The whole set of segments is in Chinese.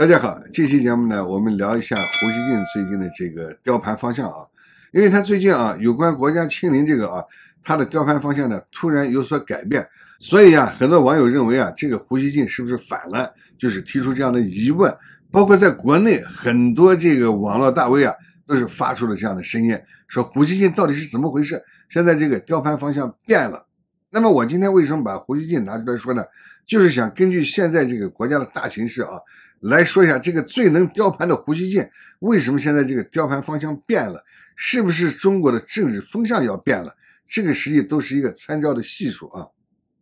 大家好，这期节目呢，我们聊一下胡锡进最近的这个雕盘方向啊，因为他最近啊，有关国家清零这个啊，他的雕盘方向呢突然有所改变，所以啊，很多网友认为啊，这个胡锡进是不是反了，就是提出这样的疑问，包括在国内很多这个网络大 V 啊，都是发出了这样的声音，说胡锡进到底是怎么回事？现在这个雕盘方向变了。那么我今天为什么把胡锡进拿出来说呢？就是想根据现在这个国家的大形势啊。来说一下这个最能雕盘的胡锡进，为什么现在这个雕盘方向变了？是不是中国的政治风向要变了？这个实际都是一个参照的系数啊。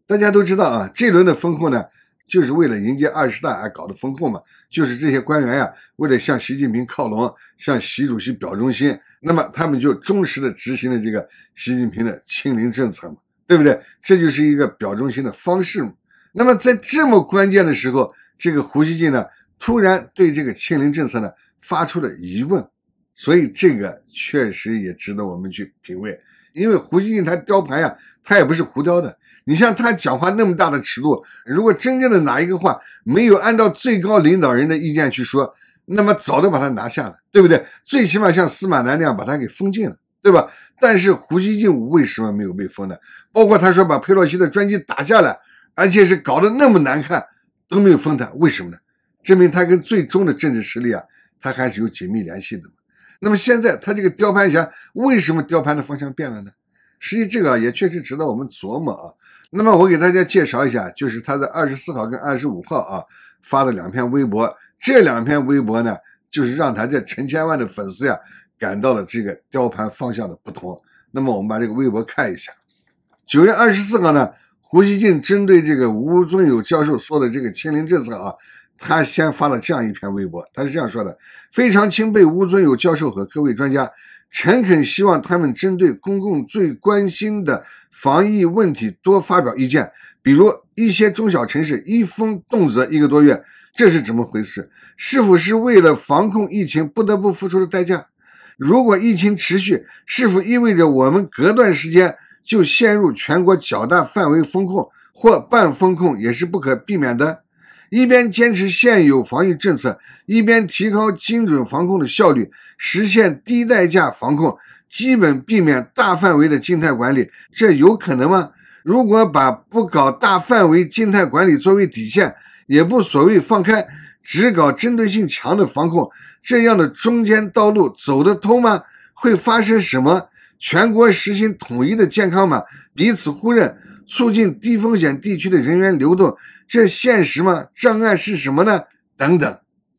大家都知道啊，这轮的封控呢，就是为了迎接二十大而搞的封控嘛，就是这些官员呀，为了向习近平靠拢，向习主席表忠心，那么他们就忠实的执行了这个习近平的亲零政策嘛，对不对？这就是一个表忠心的方式嘛。那么在这么关键的时候，这个胡锡进呢？突然对这个“清零”政策呢，发出了疑问，所以这个确实也值得我们去品味。因为胡锡进他雕牌呀，他也不是胡雕的。你像他讲话那么大的尺度，如果真正的哪一个话没有按照最高领导人的意见去说，那么早都把他拿下了，对不对？最起码像司马南那样把他给封禁了，对吧？但是胡锡进为什么没有被封呢？包括他说把佩洛西的专机打下来，而且是搞得那么难看，都没有封他，为什么呢？证明他跟最终的政治实力啊，他还是有紧密联系的嘛。那么现在他这个雕盘侠为什么雕盘的方向变了呢？实际这个也确实值得我们琢磨啊。那么我给大家介绍一下，就是他在二十四号跟二十五号啊发了两篇微博，这两篇微博呢，就是让他这成千万的粉丝呀感到了这个雕盘方向的不同。那么我们把这个微博看一下。九月二十四号呢，胡锡进针对这个吴尊友教授说的这个“清零”政策啊。他先发了这样一篇微博，他是这样说的：“非常钦佩吴尊友教授和各位专家，诚恳希望他们针对公共最关心的防疫问题多发表意见。比如，一些中小城市一封动辄一个多月，这是怎么回事？是否是为了防控疫情不得不付出的代价？如果疫情持续，是否意味着我们隔段时间就陷入全国较大范围封控或半封控也是不可避免的？”一边坚持现有防疫政策，一边提高精准防控的效率，实现低代价防控，基本避免大范围的静态管理，这有可能吗？如果把不搞大范围静态管理作为底线，也不所谓放开，只搞针对性强的防控，这样的中间道路走得通吗？会发生什么？全国实行统一的健康码，彼此互认，促进低风险地区的人员流动，这现实吗？障碍是什么呢？等等。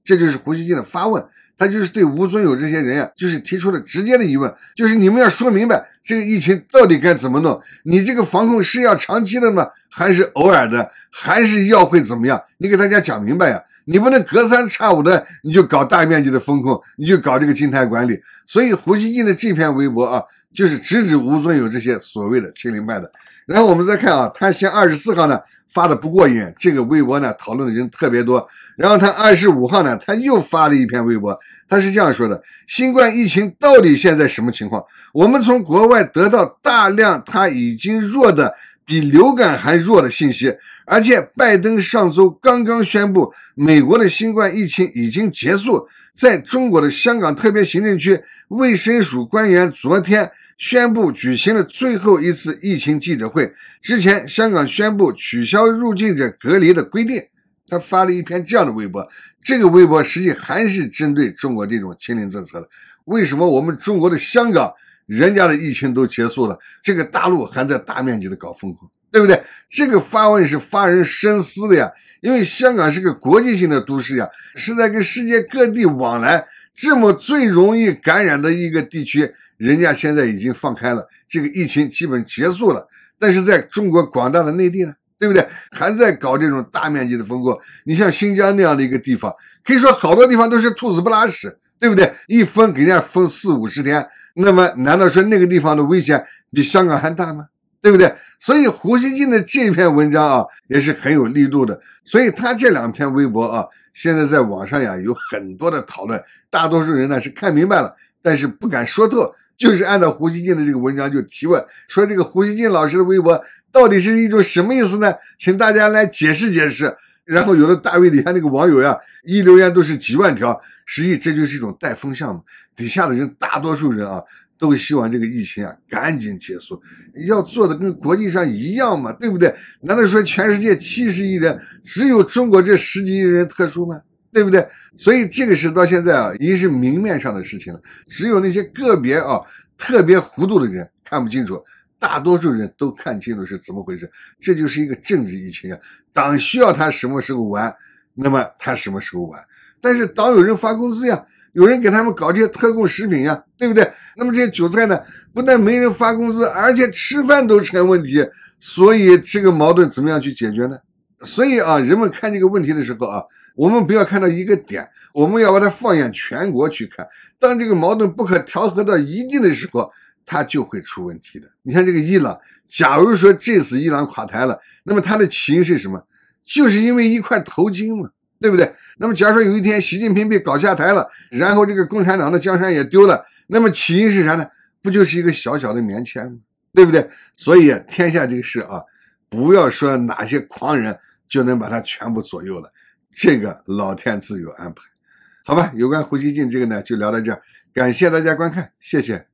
这就是胡锡进的发问，他就是对吴尊友这些人呀，就是提出了直接的疑问，就是你们要说明白这个疫情到底该怎么弄，你这个防控是要长期的吗？还是偶尔的？还是要会怎么样？你给大家讲明白呀，你不能隔三差五的你就搞大面积的风控，你就搞这个静态管理。所以胡锡进的这篇微博啊，就是直指吴尊友这些所谓的“清零派”的。然后我们再看啊，他先二十四号呢。发的不过瘾，这个微博呢讨论的人特别多。然后他二十五号呢他又发了一篇微博，他是这样说的：新冠疫情到底现在什么情况？我们从国外得到大量他已经弱的比流感还弱的信息，而且拜登上周刚刚宣布美国的新冠疫情已经结束。在中国的香港特别行政区卫生署官员昨天宣布举行了最后一次疫情记者会，之前香港宣布取消。要入境者隔离的规定，他发了一篇这样的微博。这个微博实际还是针对中国这种清零政策的。为什么我们中国的香港人家的疫情都结束了，这个大陆还在大面积的搞疯控，对不对？这个发问是发人深思的呀。因为香港是个国际性的都市呀，是在跟世界各地往来这么最容易感染的一个地区，人家现在已经放开了，这个疫情基本结束了。但是在中国广大的内地呢？对不对？还在搞这种大面积的封控？你像新疆那样的一个地方，可以说好多地方都是兔子不拉屎，对不对？一封给人家封四五十天，那么难道说那个地方的危险比香港还大吗？对不对？所以胡锡进的这篇文章啊，也是很有力度的。所以他这两篇微博啊，现在在网上呀有很多的讨论，大多数人呢是看明白了。但是不敢说透，就是按照胡锡进的这个文章就提问，说这个胡锡进老师的微博到底是一种什么意思呢？请大家来解释解释。然后有的大 V 底下那个网友呀，一留言都是几万条，实际这就是一种带风向嘛。底下的人，大多数人啊，都希望这个疫情啊赶紧结束，要做的跟国际上一样嘛，对不对？难道说全世界七十亿人，只有中国这十几亿人特殊吗？对不对？所以这个事到现在啊，已经是明面上的事情了。只有那些个别啊、特别糊涂的人看不清楚，大多数人都看清楚是怎么回事。这就是一个政治疫情呀。党需要他什么时候完，那么他什么时候完。但是党有人发工资呀，有人给他们搞这些特供食品呀，对不对？那么这些韭菜呢，不但没人发工资，而且吃饭都成问题。所以这个矛盾怎么样去解决呢？所以啊，人们看这个问题的时候啊，我们不要看到一个点，我们要把它放眼全国去看。当这个矛盾不可调和到一定的时候，它就会出问题的。你看这个伊朗，假如说这次伊朗垮台了，那么它的起因是什么？就是因为一块头巾嘛，对不对？那么假如说有一天习近平被搞下台了，然后这个共产党的江山也丢了，那么起因是啥呢？不就是一个小小的棉签吗？对不对？所以天下这个事啊。不要说哪些狂人就能把他全部左右了，这个老天自有安排。好吧，有关呼吸进这个呢，就聊到这儿，感谢大家观看，谢谢。